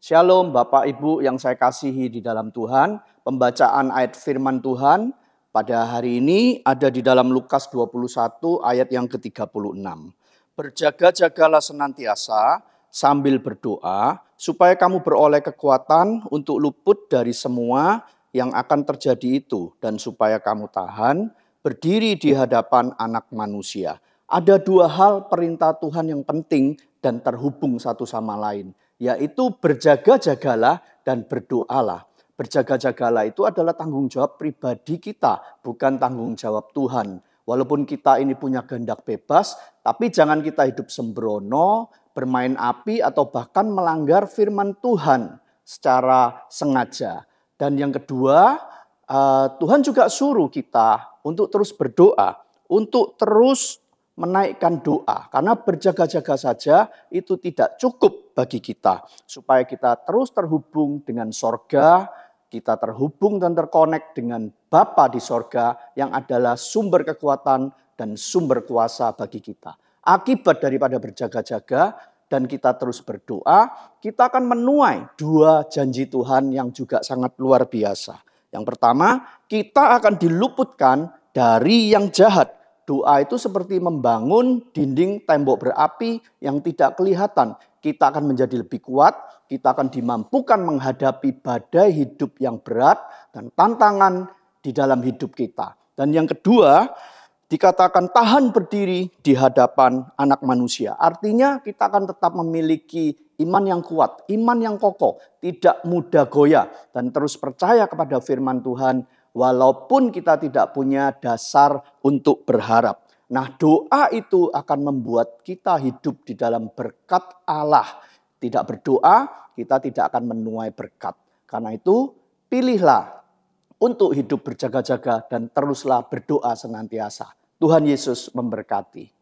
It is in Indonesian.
Shalom Bapak Ibu yang saya kasihi di dalam Tuhan. Pembacaan ayat firman Tuhan pada hari ini ada di dalam Lukas 21 ayat yang ke-36. Berjaga-jagalah senantiasa sambil berdoa supaya kamu beroleh kekuatan untuk luput dari semua yang akan terjadi itu dan supaya kamu tahan berdiri di hadapan anak manusia. Ada dua hal perintah Tuhan yang penting dan terhubung satu sama lain yaitu berjaga-jagalah dan berdoalah. Berjaga-jagalah itu adalah tanggung jawab pribadi kita, bukan tanggung jawab Tuhan. Walaupun kita ini punya kehendak bebas, tapi jangan kita hidup sembrono, bermain api, atau bahkan melanggar firman Tuhan secara sengaja. Dan yang kedua, eh, Tuhan juga suruh kita untuk terus berdoa, untuk terus menaikkan doa, karena berjaga-jaga saja itu tidak cukup bagi kita. Supaya kita terus terhubung dengan sorga, kita terhubung dan terkonek dengan Bapa di sorga yang adalah sumber kekuatan dan sumber kuasa bagi kita. Akibat daripada berjaga-jaga dan kita terus berdoa, kita akan menuai dua janji Tuhan yang juga sangat luar biasa. Yang pertama, kita akan diluputkan dari yang jahat. Doa itu seperti membangun dinding tembok berapi yang tidak kelihatan, kita akan menjadi lebih kuat, kita akan dimampukan menghadapi badai hidup yang berat dan tantangan di dalam hidup kita. Dan yang kedua, dikatakan tahan berdiri di hadapan anak manusia. Artinya kita akan tetap memiliki iman yang kuat, iman yang kokoh, tidak mudah goyah dan terus percaya kepada firman Tuhan walaupun kita tidak punya dasar untuk berharap. Nah, doa itu akan membuat kita hidup di dalam berkat Allah. Tidak berdoa, kita tidak akan menuai berkat. Karena itu, pilihlah untuk hidup berjaga-jaga dan teruslah berdoa senantiasa. Tuhan Yesus memberkati.